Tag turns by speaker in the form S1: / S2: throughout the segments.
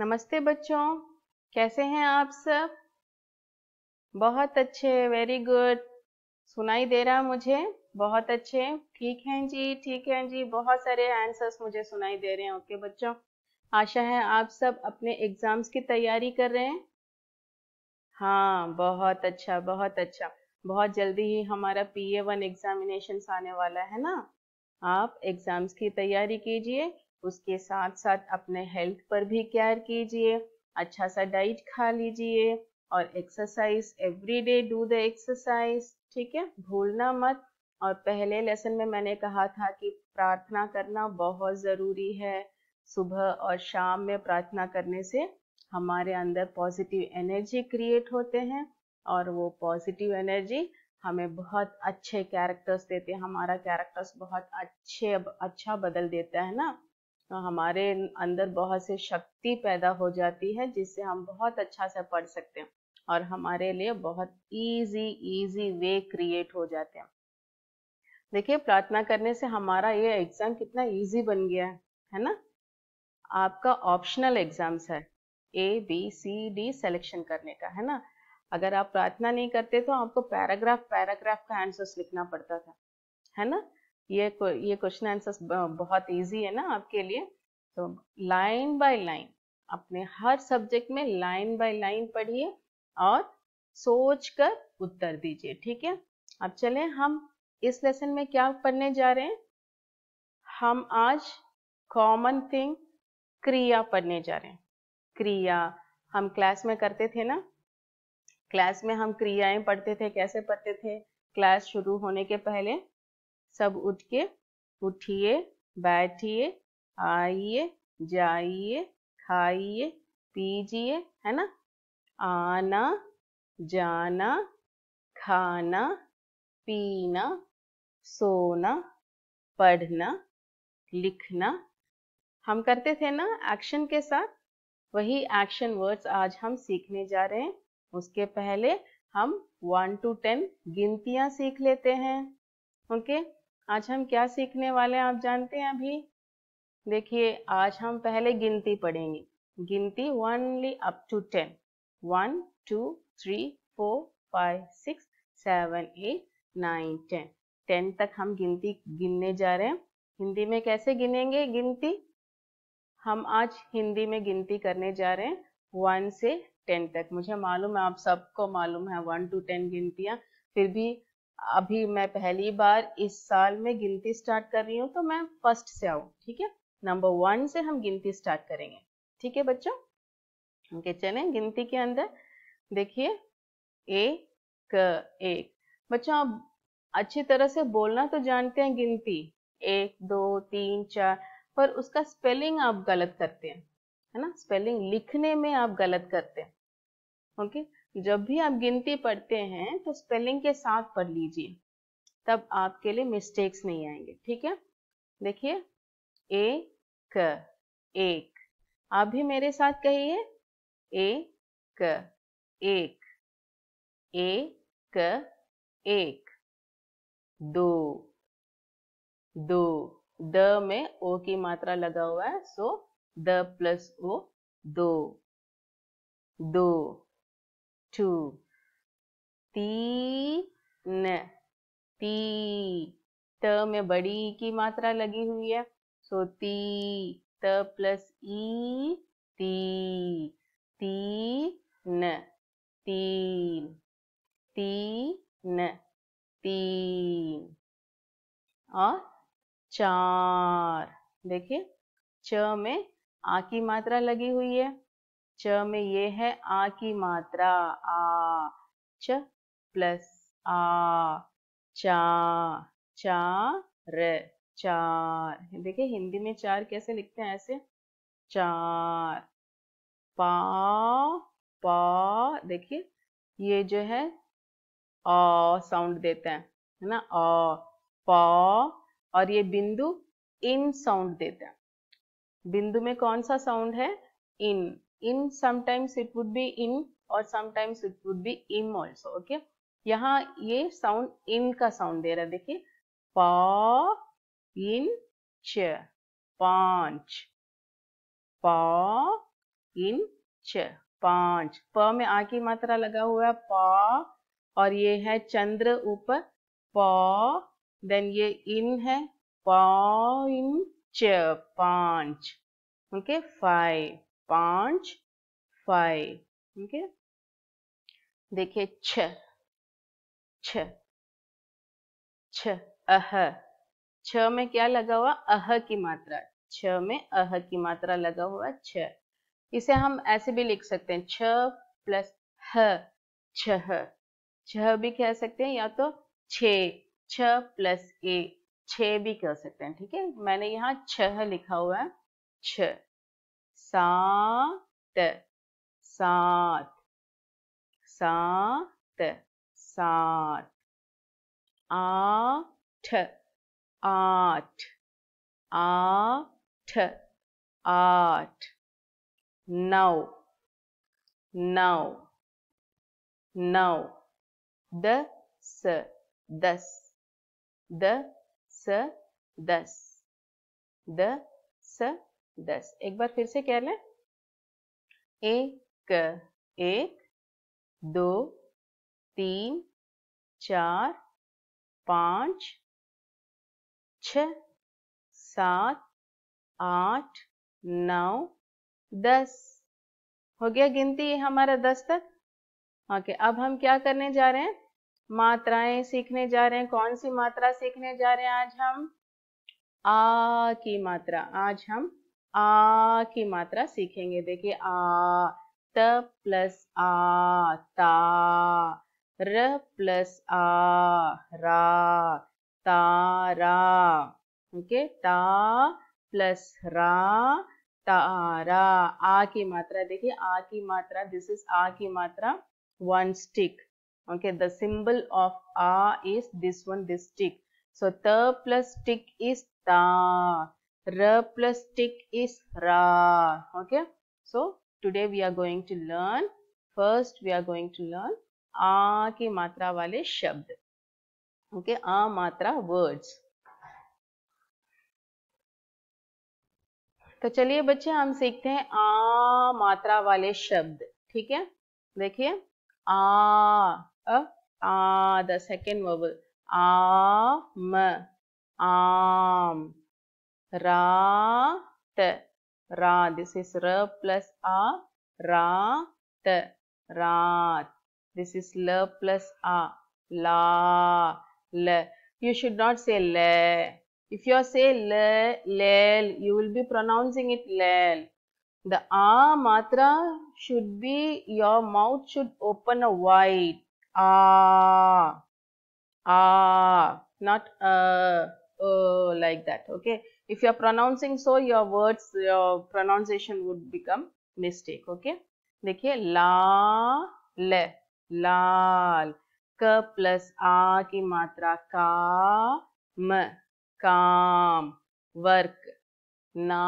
S1: नमस्ते बच्चों कैसे हैं आप सब बहुत अच्छे वेरी गुड सुनाई दे रहा मुझे बहुत अच्छे ठीक हैं जी ठीक हैं जी बहुत सारे आंसर्स मुझे सुनाई दे रहे हैं ओके बच्चों आशा है आप सब अपने एग्जाम्स की तैयारी कर रहे हैं हाँ बहुत अच्छा बहुत अच्छा बहुत जल्दी ही हमारा पी ए वन एग्जामिनेशन आने वाला है ना आप एग्जाम्स की तैयारी कीजिए उसके साथ साथ अपने हेल्थ पर भी केयर कीजिए अच्छा सा डाइट खा लीजिए और exercise every day do the exercise ठीक है भूलना मत और पहले लेसन में मैंने कहा था कि प्रार्थना करना बहुत ज़रूरी है सुबह और शाम में प्रार्थना करने से हमारे अंदर पॉजिटिव एनर्जी क्रिएट होते हैं और वो पॉजिटिव एनर्जी हमें बहुत अच्छे कैरेक्टर्स देते हैं हमारा कैरेक्टर्स बहुत अच्छे अच्छा बदल देता है ना तो हमारे अंदर बहुत सी शक्ति पैदा हो जाती है जिससे हम बहुत अच्छा से पढ़ सकते हैं और हमारे लिए बहुत इजी इजी वे क्रिएट हो जाते हैं देखिए प्रार्थना करने से हमारा ये एग्जाम कितना इजी बन गया है है ना आपका ऑप्शनल एग्जाम्स है A B C D selection करने का है ना अगर आप प्रार्थना नहीं करते तो आपको पैराग्राफ पैराग्राफ का आंसर्स लिखना पड़ता था है ना ये ये क्वेश्चन आंसर बहुत इजी है ना आपके लिए तो लाइन बाय लाइन अपने हर सब्जेक्ट में लाइन बाय लाइन पढ़िए और सोच कर उत्तर दीजिए ठीक है अब चलें हम इस लेसन में क्या पढ़ने जा रहे हैं हम आज कॉमन थिंग क्रिया पढ़ने जा रहे हैं क्रिया हम क्लास में करते थे ना क्लास में हम क्रियाएं पढ़ते थे कैसे पढ़ते थे क्लास शुरू होने के पहले सब उठ के उठिए बैठिए आइए जाइए खाइए पीजिए है ना आना जाना खाना पीना सोना पढ़ना लिखना हम करते थे ना एक्शन के साथ वही एक्शन वर्ड्स आज हम सीखने जा रहे हैं उसके पहले हम वन टू टेन गिनतियां सीख लेते हैं ओके okay? आज हम क्या सीखने वाले हैं आप जानते हैं अभी देखिए आज हम पहले गिनती पढ़ेंगे गिनती only up to ten one two three four five six seven eight nine ten ten तक हम गिनती गिनने जा रहे हैं हिंदी में कैसे गिनेंगे गिनती हम आज हिंदी में गिनती करने जा रहे हैं वन से टेन तक मुझे मालूम है आप सबको मालूम है वन टू टेन गिनतियाँ फिर भी अभी मैं पहली बार इस साल में गिनती स्टार्ट कर रही हूँ तो मैं फर्स्ट से आऊँ ठीक है नंबर वन से हम गिनती स्टार्ट करेंगे ठीक है बच्चों ओके चलें गिनती के अंदर देखिए एक एक बच्चों आप अच्छी तरह से बोलना तो जानते हैं गिनती एक दो तीन चार पर उसका स्पेलिंग आप गलत करते हैं है ना स्पेलिंग लिखने में आप गलत करते हैं ओके जब भी आप गिनती पढ़ते हैं तो स्पेलिंग के साथ पढ़ लीजिए तब आपके लिए मिस्टेक्स नहीं आएंगे ठीक है देखिए ए क एक आप भी मेरे साथ कहिए एक ए एक एक दो दो द में ओ की मात्रा लगा हुआ है सो द प्लस ओ दो दो टू तीन ती त में बड़ी की मात्रा लगी हुई है सो ती त प्लस ई ती तीन तीन तीन तीन और चार देखिए च में आ की मात्रा लगी हुई है च में ये है आ की मात्रा आ च प्लस आ चा चार चार देखिए हिंदी में चार कैसे लिखते हैं ऐसे चार पा पा देखिए ये जो है अ साउंड देते हैं है ना अ पा और ये बिंदु इन साउंड देते हैं बिंदु में कौन सा साउंड है इन in sometimes it would be in or sometimes it would be im also okay यहाँ ये साउंड इन का साउंड दे रहा है देखिए पा इन च पांच पा इन च पांच प में आ की मात्रा लगा हुआ है पा और ये है चंद्र ऊपर पा देन ये इन है पा इन च पांच ओके फाइव पांच फाइव ठीक है देखिए छ छ छ अह छ में क्या लगा हुआ अह की मात्रा छ में अह की मात्रा लगा हुआ छ इसे हम ऐसे भी लिख सकते हैं छ प्लस ह छह छह भी कह सकते हैं या तो छ छ प्लस ए छ भी कह सकते हैं ठीक है मैंने यहाँ छह लिखा हुआ है छ सात सात सात सात आठ आठ आठ आठ नौ नौ नौ दस दस दस दस दस दस एक बार फिर से कह लें एक एक दो तीन चार पाँच छ सात आठ नौ दस हो गया गिनती हमारा दस तक ओके अब हम क्या करने जा रहे हैं मात्राएं सीखने जा रहे हैं कौन सी मात्रा सीखने जा रहे हैं आज हम आ की मात्रा आज हम आ की मात्रा सीखेंगे देखिए आ त प्लस आ ता र प्लस आ रा तारा ओके ता प्लस रा तारा आ की मात्रा देखिए आ की मात्रा दिस इज आ की मात्रा one stick okay the symbol of आ is this one this stick so त प्लस stick इज ता r plus tick is Ra. Okay. So, today we are going to learn. First, we are going to learn A ki matra wale shabd Okay. A matra words. तो चलिए बच्चे हम सीखते हैं आ मात्रा वाले शब्द ठीक है देखिए आ अ आ द सेकेंड वर्बल आम आम Ra Ra. This is ra plus a. Ra Rat. This is la plus a. La. La. You should not say la. If you say la, lel, you will be pronouncing it lel. The a matra should be, your mouth should open a wide. A. A. Not a. Uh, like that. Okay. if you are pronouncing so your words your pronunciation would become mistake okay dekhiye la le lal ka plus a ki matra ka m kaam work na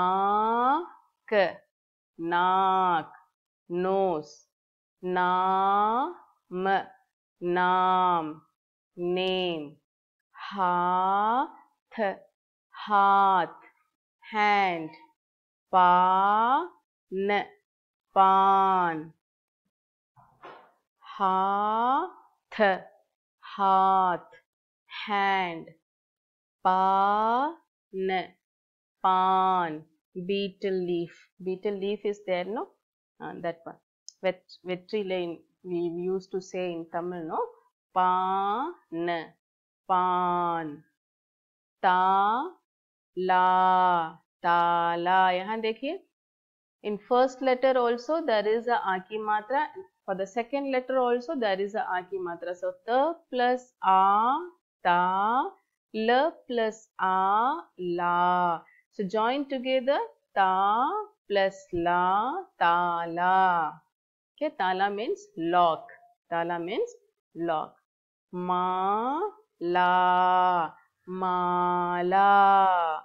S1: k naak nose na m naam name ha th हाथ hand पान पान हाथ हाथ hand पान पान beetle leaf beetle leaf is there no uh, that one Vet, vetrile in, we used to say in tamil no pan pan ta ला ताला यहां देखिए in first letter also there is a आ की मात्रा for the second letter also there is a आ की मात्रा so त प्लस आ ता ल प्लस आ ला सो जॉइन टूगेदर ता प्लस ला ताला के ताला मीन्स लॉक ताला मीन्स लॉक मा ला Mala.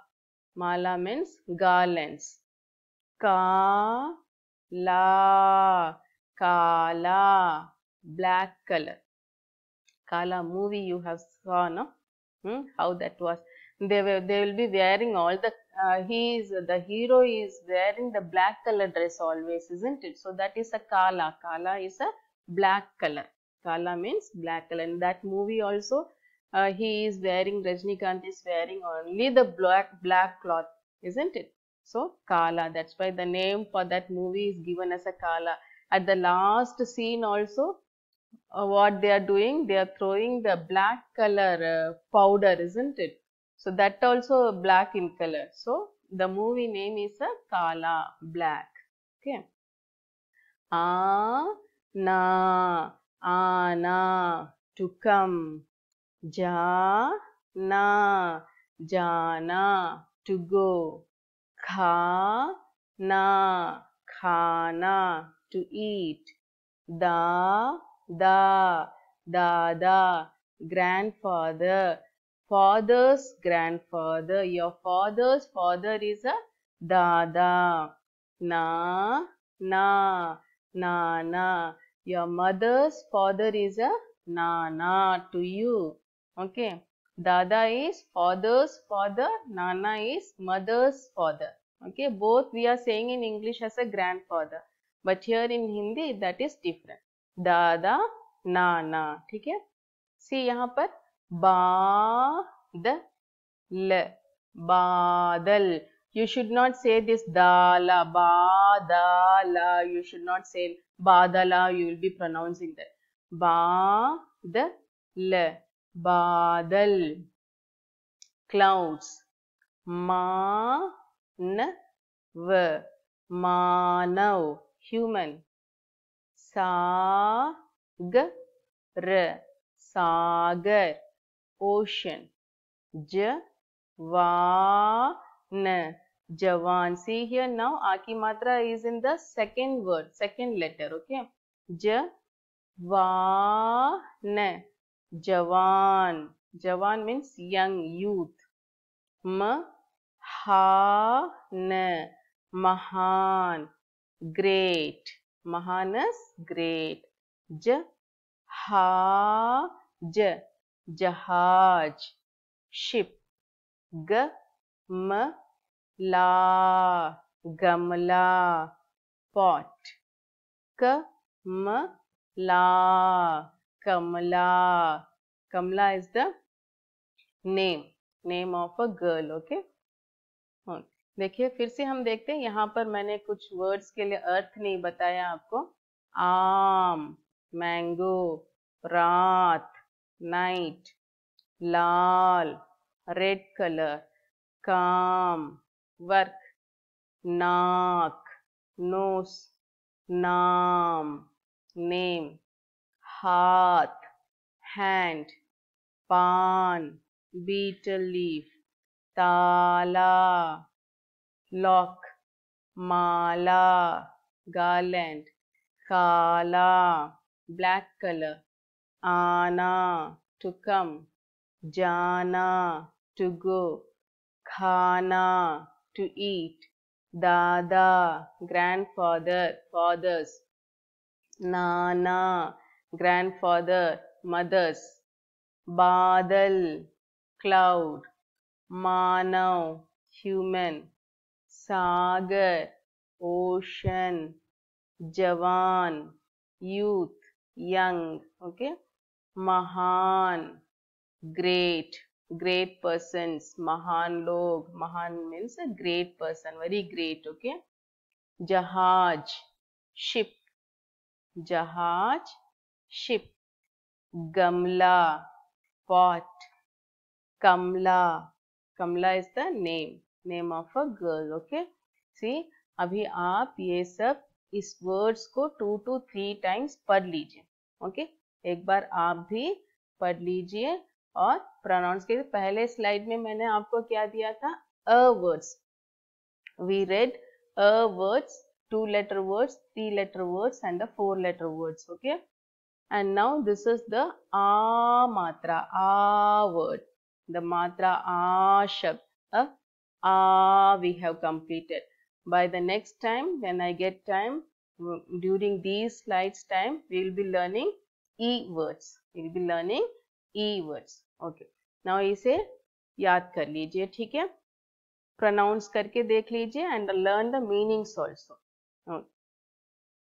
S1: Mala means garlands. Ka la. Kala. Black color. Kala movie you have saw, no? Hmm? How that was. They, were, they will be wearing all the, uh, he is, the hero is wearing the black color dress always, isn't it? So that is a Kala. Kala is a black color. Kala means black color. In that movie also, uh, he is wearing, Rajnikant is wearing only the black, black cloth, isn't it? So, Kala, that's why the name for that movie is given as a Kala. At the last scene also, uh, what they are doing, they are throwing the black color uh, powder, isn't it? So, that also black in color. So, the movie name is a Kala, black. Okay. Ah, na, na, to come Jana, jana, to go. Khana, khana, to eat. Da, da, da, da, grandfather. Father's grandfather. Your father's father is a dada. Na, na, na, na. Your mother's father is a nana to you. Okay. Dada is father's father, Nana is mother's father. Okay, both we are saying in English as a grandfather, but here in Hindi that is different. Dada, Nana, ठीक है? See यहाँ पर बाद ल You should not say this dala, badala. You should not say badala. You will be pronouncing that. Ba the le बादल clouds मान व मानव human साग र सागर ओशन ज वान जवान सी हियर नाउ आ की मात्रा is in the second word second letter okay ज वान जवान जवान मीन्स यंग यूथ म हान महान ग्रेट महानस ग्रेट ज हा ज जहाज शिप ग म ला गमला पॉट क म ला Kamala. Kamala is the name. Name of a girl. Okay. Hmm. देखिए फिर से हम देखते हैं यहाँ पर मैंने कुछ वर्ड्स के लिए अर्थ नहीं बताया आपको आम मैंगो रात नाइट लाल रेड कलर काम वर्क नाक नोस नाम नेम हाथ hand, pan, beetle leaf, tala, lock, mala, garland kala black color ana to come jana to go khana to eat dada grandfather fathers nana grandfather, mothers, badal, cloud, manav, human, sagar, ocean, jawan, youth, young, okay? Mahan, great, great persons, Mahan log, Mahan means a great person, very great, okay? Jahaj, ship, Jahaj, ship gamla pot kamla kamla is the name name of a girl okay see अभी आप ये सब इस words को to to three times पढ़ लीजिए okay एक बार आप भी पढ़ लीजिए और प्रोनाउंस के पहले स्लाइड में मैंने आपको क्या दिया था अ वर्ड्स वी रेड अ words two letter words three letter words and the four letter words okay And now this is the A matra, A word. The matra A shab. Uh, A we have completed. By the next time, when I get time, during these slides time, we will be learning E words. We will be learning E words. Okay. Now इसे याद कर लीजिए ठीक Pronounce karke करके देख and learn the meanings also. Okay.